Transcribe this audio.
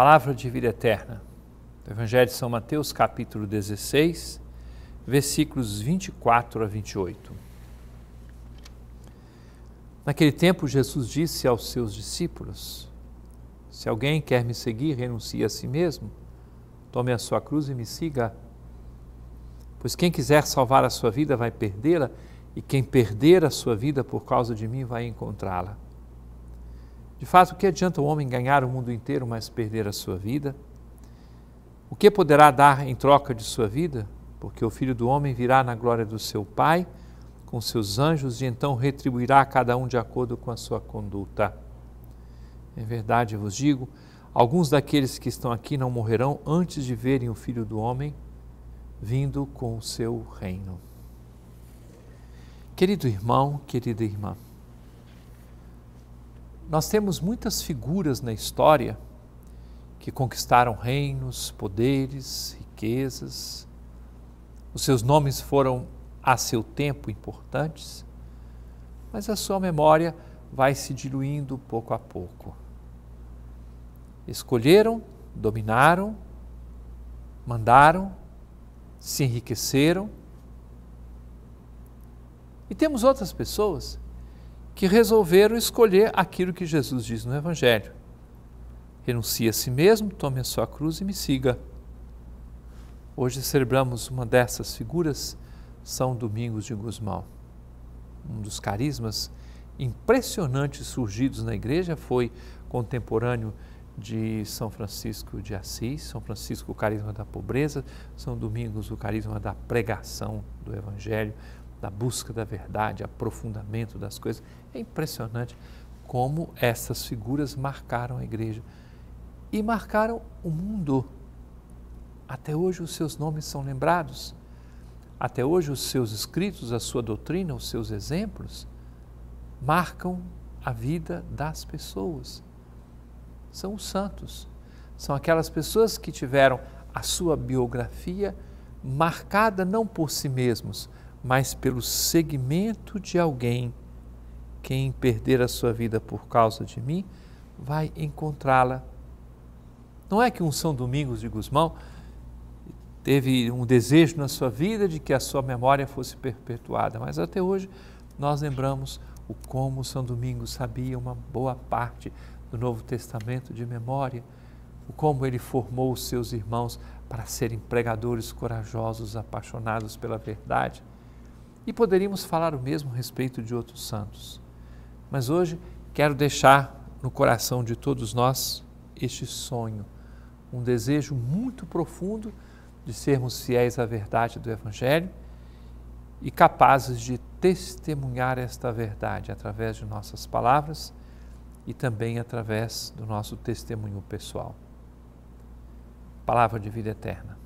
Palavra de vida eterna. Evangelho de São Mateus, capítulo 16, versículos 24 a 28. Naquele tempo, Jesus disse aos seus discípulos: Se alguém quer me seguir, renuncie a si mesmo, tome a sua cruz e me siga. Pois quem quiser salvar a sua vida vai perdê-la, e quem perder a sua vida por causa de mim vai encontrá-la. De fato, o que adianta o homem ganhar o mundo inteiro, mas perder a sua vida? O que poderá dar em troca de sua vida? Porque o filho do homem virá na glória do seu Pai com seus anjos e então retribuirá a cada um de acordo com a sua conduta. Em verdade vos digo: alguns daqueles que estão aqui não morrerão antes de verem o filho do homem vindo com o seu reino. Querido irmão, querida irmã, nós temos muitas figuras na história que conquistaram reinos, poderes, riquezas. Os seus nomes foram a seu tempo importantes, mas a sua memória vai se diluindo pouco a pouco. Escolheram, dominaram, mandaram, se enriqueceram. E temos outras pessoas que resolveram escolher aquilo que Jesus diz no Evangelho: renuncie a si mesmo, tome a sua cruz e me siga. Hoje celebramos uma dessas figuras, São Domingos de Guzmão, Um dos carismas impressionantes surgidos na igreja foi contemporâneo de São Francisco de Assis, São Francisco o carisma da pobreza, São Domingos o carisma da pregação do evangelho, da busca da verdade, aprofundamento das coisas. É impressionante como essas figuras marcaram a igreja e marcaram o mundo. Até hoje os seus nomes são lembrados, até hoje os seus escritos, a sua doutrina, os seus exemplos marcam a vida das pessoas. São os santos, são aquelas pessoas que tiveram a sua biografia marcada não por si mesmos, mas pelo segmento de alguém. Quem perder a sua vida por causa de mim vai encontrá-la. Não é que um São Domingos de Gusmão teve um desejo na sua vida de que a sua memória fosse perpetuada, mas até hoje nós lembramos o como São Domingos sabia uma boa parte do Novo Testamento de memória, o como ele formou os seus irmãos para serem pregadores corajosos, apaixonados pela verdade. E poderíamos falar o mesmo a respeito de outros santos. Mas hoje quero deixar no coração de todos nós este sonho, um desejo muito profundo de sermos fiéis à verdade do Evangelho e capazes de testemunhar esta verdade através de nossas palavras e também através do nosso testemunho pessoal. Palavra de vida eterna.